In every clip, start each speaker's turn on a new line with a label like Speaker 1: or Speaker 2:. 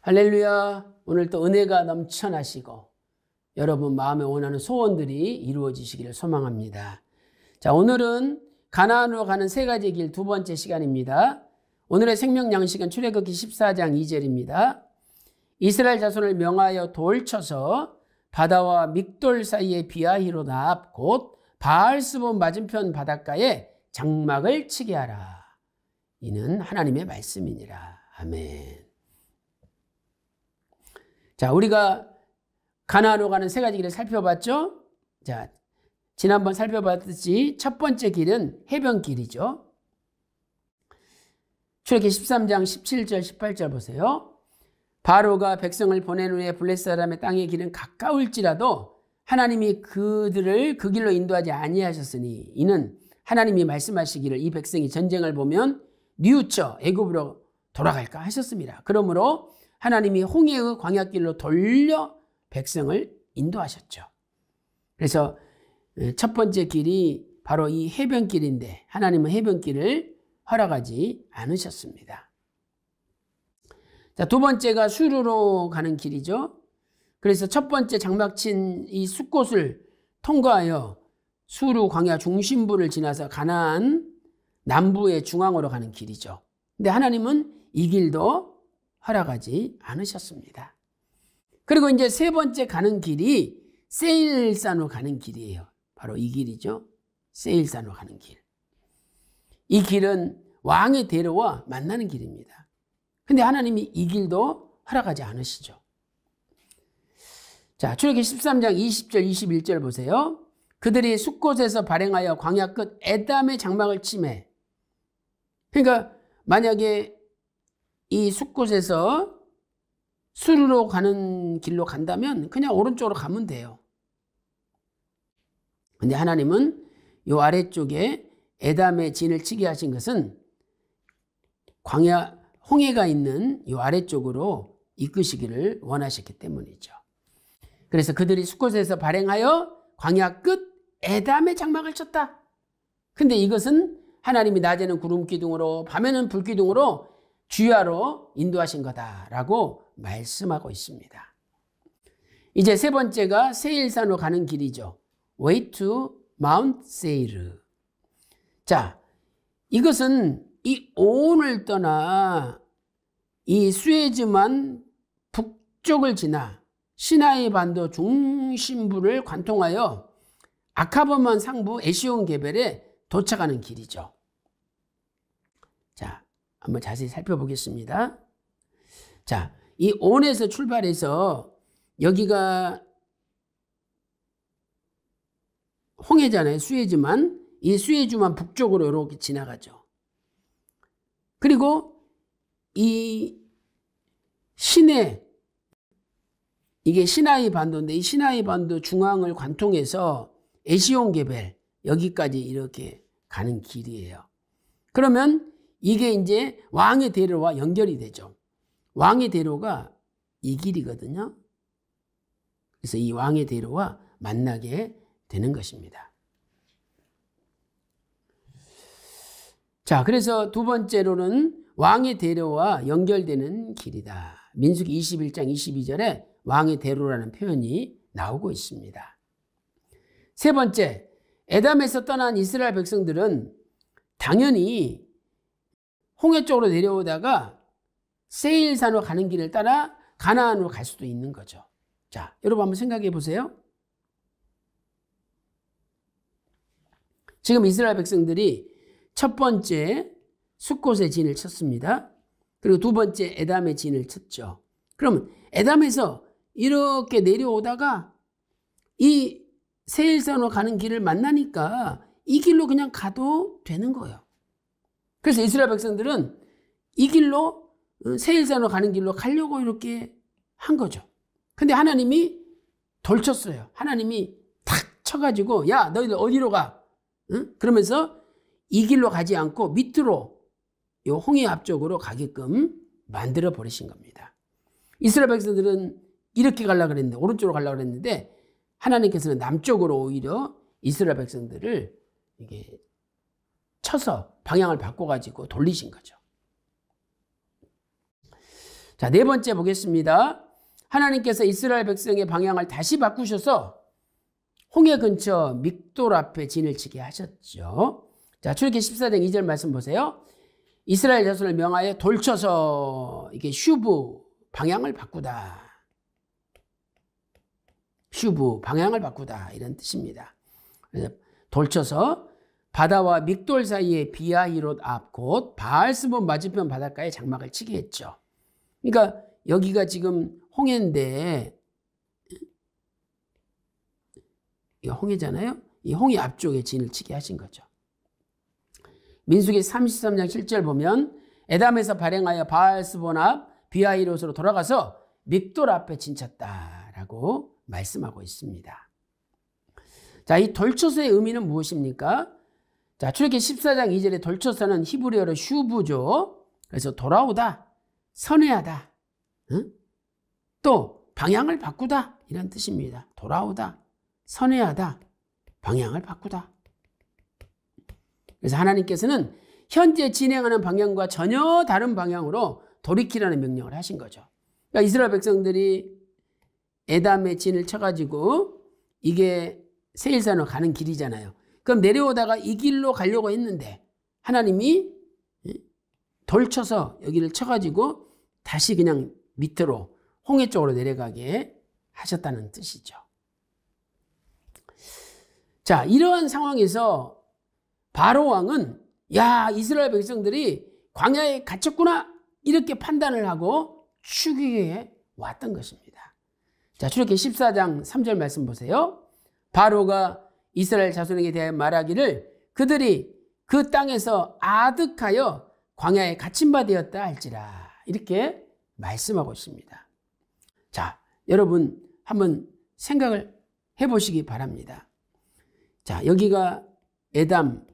Speaker 1: 할렐루야. 오늘 또 은혜가 넘쳐나시고 여러분 마음에 원하는 소원들이 이루어지시기를 소망합니다. 자, 오늘은 가나안으로 가는 세 가지 길 두 번째 시간입니다. 오늘의 생명 양식은 출애굽기 14장 2절입니다. 이스라엘 자손을 명하여 돌 쳐서 바다와 믹돌 사이의 비아히로나 앞곧 바알스본 맞은편 바닷가에 장막을 치게 하라. 이는 하나님의 말씀이니라. 아멘. 자, 우리가 가나안으로 가는 세 가지 길을 살펴봤죠? 자, 지난번 살펴봤듯이 첫 번째 길은 해변길이죠. 출애기 13장 17절 18절 보세요. 바로가 백성을 보낸 후에 블레셋 사람의 땅의 길은 가까울지라도 하나님이 그들을 그 길로 인도하지 아니하셨으니 이는 하나님이 말씀하시기를 이 백성이 전쟁을 보면 뉘우쳐 애굽으로 돌아갈까 하셨습니다. 그러므로 하나님이 홍해의 광야길로 돌려 백성을 인도하셨죠. 그래서 첫 번째 길이 바로 이 해변길인데 하나님은 해변길을 허락하지 않으셨습니다. 자, 두 번째가 수루로 가는 길이죠. 그래서 첫 번째 장막친 이 숲곳을 통과하여 수루 광야 중심부를 지나서 가나안 남부의 중앙으로 가는 길이죠. 근데 하나님은 이 길도 허락하지 않으셨습니다. 그리고 이제 세 번째 가는 길이 세일산으로 가는 길이에요. 바로 이 길이죠. 세일산으로 가는 길. 이 길은 왕의 대로와 만나는 길입니다. 근데 하나님이 이 길도 허락하지 않으시죠. 자, 출애기 13장 20절 21절 보세요. 그들이 숲곳에서 발행하여 광야 끝 에담의 장막을 침해. 그러니까 만약에 이 숲곳에서 수루로 가는 길로 간다면 그냥 오른쪽으로 가면 돼요. 근데 하나님은 요 아래쪽에 에담의 진을 치게 하신 것은 광야 홍해가 있는 요 아래쪽으로 이끄시기를 원하셨기 때문이죠. 그래서 그들이 숲곳에서 발행하여 광야 끝 에담의 장막을 쳤다. 근데 이것은 하나님이 낮에는 구름 기둥으로 밤에는 불 기둥으로 주야로 인도하신 거다라고 말씀하고 있습니다. 이제 세 번째가 세일산으로 가는 길이죠. Way to Mount Seir. 자, 이것은 이 온을 떠나 이 수에즈만 북쪽을 지나 시나이 반도 중심부를 관통하여 아카버만 상부 에시온 개별에 도착하는 길이죠. 자, 한번 자세히 살펴보겠습니다. 자, 이 온에서 출발해서 여기가 홍해잖아요. 수해지만이수해즈만 북쪽으로 이렇게 지나가죠. 그리고 이 시내, 이게 시나이 반도인데 이 시나이 반도 중앙을 관통해서 에시온 개벨 여기까지 이렇게 가는 길이에요. 그러면 이게 이제 왕의 대로와 연결이 되죠. 왕의 대로가 이 길이거든요. 그래서 이 왕의 대로와 만나게 되는 것입니다. 자, 그래서 두 번째로는 왕의 대로와 연결되는 길이다. 민숙기 21장 22절에 왕의 대로라는 표현이 나오고 있습니다. 세 번째, 에담에서 떠난 이스라엘 백성들은 당연히 홍해 쪽으로 내려오다가 세일산으로 가는 길을 따라 가나안으로 갈 수도 있는 거죠. 자, 여러분 한번 생각해 보세요. 지금 이스라엘 백성들이 첫 번째 숲곳의 진을 쳤습니다. 그리고 두 번째 에담의 진을 쳤죠. 그러면 에담에서 이렇게 내려오다가 이 세일산으로 가는 길을 만나니까 이 길로 그냥 가도 되는 거예요. 그래서 이스라엘 백성들은 이 길로 어, 세일산으로 가는 길로 가려고 이렇게 한 거죠. 근데 하나님이 돌쳤어요. 하나님이 탁 쳐가지고 야 너희들 어디로 가? 응? 그러면서 이 길로 가지 않고 밑으로 요 홍해 앞쪽으로 가게끔 만들어 버리신 겁니다. 이스라엘 백성들은 이렇게 가려 그랬는데 오른쪽으로 가려 그랬는데 하나님께서는 남쪽으로 오히려 이스라엘 백성들을 이게 쳐서 방향을 바꿔가지고 돌리신 거죠. 자, 네 번째 보겠습니다. 하나님께서 이스라엘 백성의 방향을 다시 바꾸셔서 홍해 근처 믹돌 앞에 진을 치게 하셨죠. 자, 출기 14장 2절 말씀 보세요. 이스라엘 자손을 명하여 돌쳐서 이게 슈브 방향을 바꾸다. 슈브 방향을 바꾸다 이런 뜻입니다. 돌쳐서 바다와 믹돌 사이에비아이롯 앞곳 바알스본 맞은편 바닷가에 장막을 치게 했죠. 그러니까 여기가 지금 홍해인데 이 홍해잖아요. 이 홍해 앞쪽에 진을 치게 하신 거죠. 민수기 33장 7절 보면 에담에서 발행하여 바알스본 앞 비아히롯으로 돌아가서 믹돌 앞에 진쳤다라고 말씀하고 있습니다. 자, 이 돌초소의 의미는 무엇입니까? 자, 출애굽기 14장 2절에 돌쳐서는 히브리어로 슈브죠. 그래서 돌아오다, 선회하다, 응? 또 방향을 바꾸다 이런 뜻입니다. 돌아오다, 선회하다, 방향을 바꾸다. 그래서 하나님께서는 현재 진행하는 방향과 전혀 다른 방향으로 돌이키라는 명령을 하신 거죠. 그러니까 이스라엘 백성들이 에담의 진을 쳐가지고 이게 세일산으로 가는 길이잖아요. 그럼 내려오다가 이 길로 가려고 했는데 하나님이 돌쳐서 여기를 쳐가지고 다시 그냥 밑으로 홍해 쪽으로 내려가게 하셨다는 뜻이죠. 자, 이러한 상황에서 바로 왕은 야, 이스라엘 백성들이 광야에 갇혔구나 이렇게 판단을 하고 추기에 왔던 것입니다. 자, 출애기 14장 3절 말씀 보세요. 바로가 이스라엘 자손에게 대해 말하기를 그들이 그 땅에서 아득하여 광야에 갇힌 바 되었다 할지라 이렇게 말씀하고 있습니다. 자, 여러분 한번 생각을 해 보시기 바랍니다. 자, 여기가 에담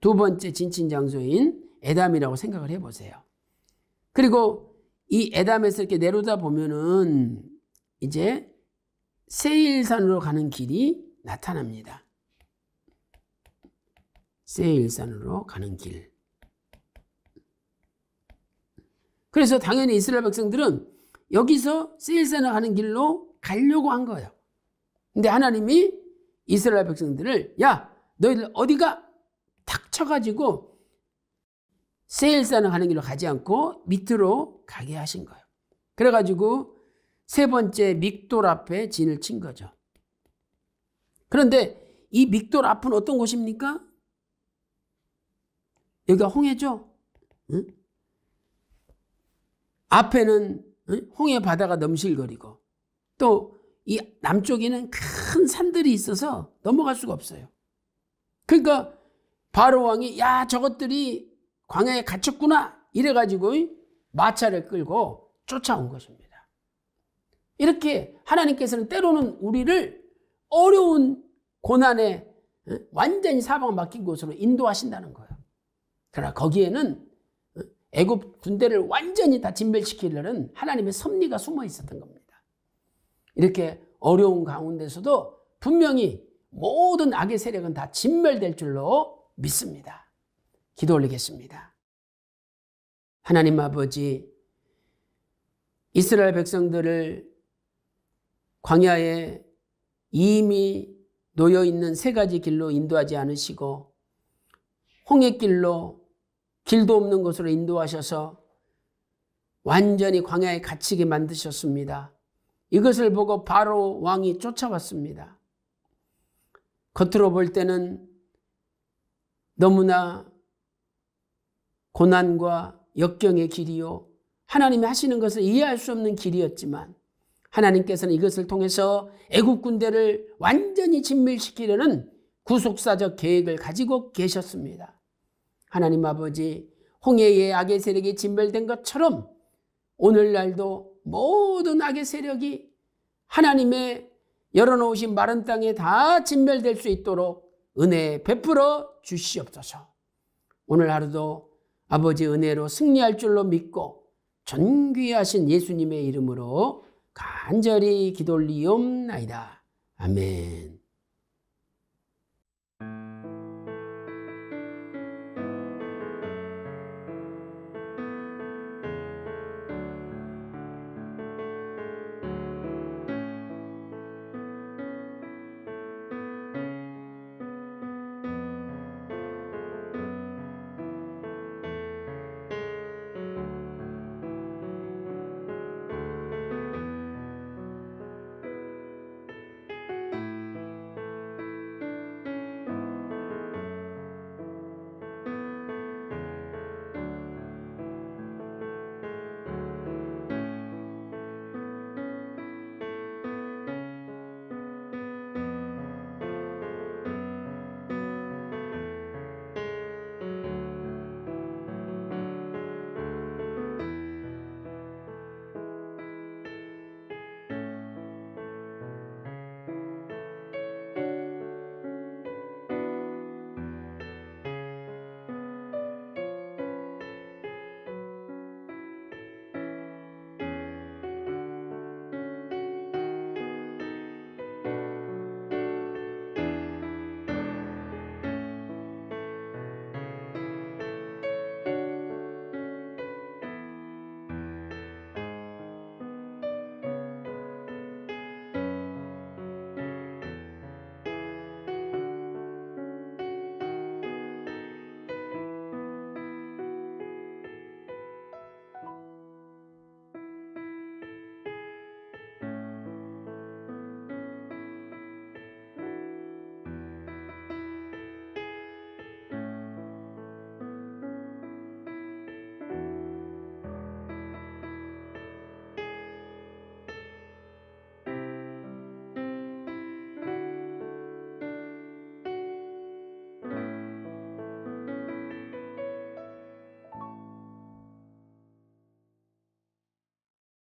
Speaker 1: 두 번째 진친 장소인 에담이라고 생각을 해 보세요. 그리고 이 에담에서 이렇게 내려다 보면은 이제 세일산으로 가는 길이 나타납니다. 세일산으로 가는 길. 그래서 당연히 이스라엘 백성들은 여기서 세일산으로 가는 길로 가려고 한 거예요. 근데 하나님이 이스라엘 백성들을 야 너희들 어디가 탁쳐가지고 세일산을 가는 길로 가지 않고 밑으로 가게 하신 거예요. 그래가지고 세 번째 믹돌 앞에 진을 친 거죠. 그런데 이 믹돌 앞은 어떤 곳입니까? 여기가 홍해죠? 응? 앞에는 홍해 바다가 넘실거리고 또 이 남쪽에는 큰 산들이 있어서 넘어갈 수가 없어요. 그러니까 바로 왕이 야 저것들이 광야에 갇혔구나 이래가지고 마차를 끌고 쫓아온 것입니다. 이렇게 하나님께서는 때로는 우리를 어려운 고난에 완전히 사방 을 맡긴 곳으로 인도하신다는 거예요. 그러나 거기에는 어, 애굽 군대를 완전히 다 진멸시키려는 하나님의 섭리가 숨어 있었던 겁니다. 이렇게 어려운 가운데서도 분명히 모든 악의 세력은 다 진멸될 줄로 믿습니다. 기도 올리겠습니다. 하나님 아버지, 이스라엘 백성들을 광야에 이미 놓여 있는 세 가지 길로 인도하지 않으시고 홍해길로 길도 없는 곳으로 인도하셔서 완전히 광야에 갇히게 만드셨습니다. 이것을 보고 바로 왕이 쫓아왔습니다. 겉으로 볼 때는 너무나 고난과 역경의 길이요. 하나님이 하시는 것을 이해할 수 없는 길이었지만 하나님께서는 이것을 통해서 애국 군대를 완전히 진멸시키려는 구속사적 계획을 가지고 계셨습니다. 하나님 아버지 홍해의 악의 세력이 진멸된 것처럼 오늘날도 모든 악의 세력이 하나님의 열어놓으신 마른 땅에 다 진멸될 수 있도록 은혜 베풀어 주시옵소서. 오늘 하루도 아버지 은혜로 승리할 줄로 믿고 존귀하신 예수님의 이름으로 간절히 기도 올리옵나이다. 아멘.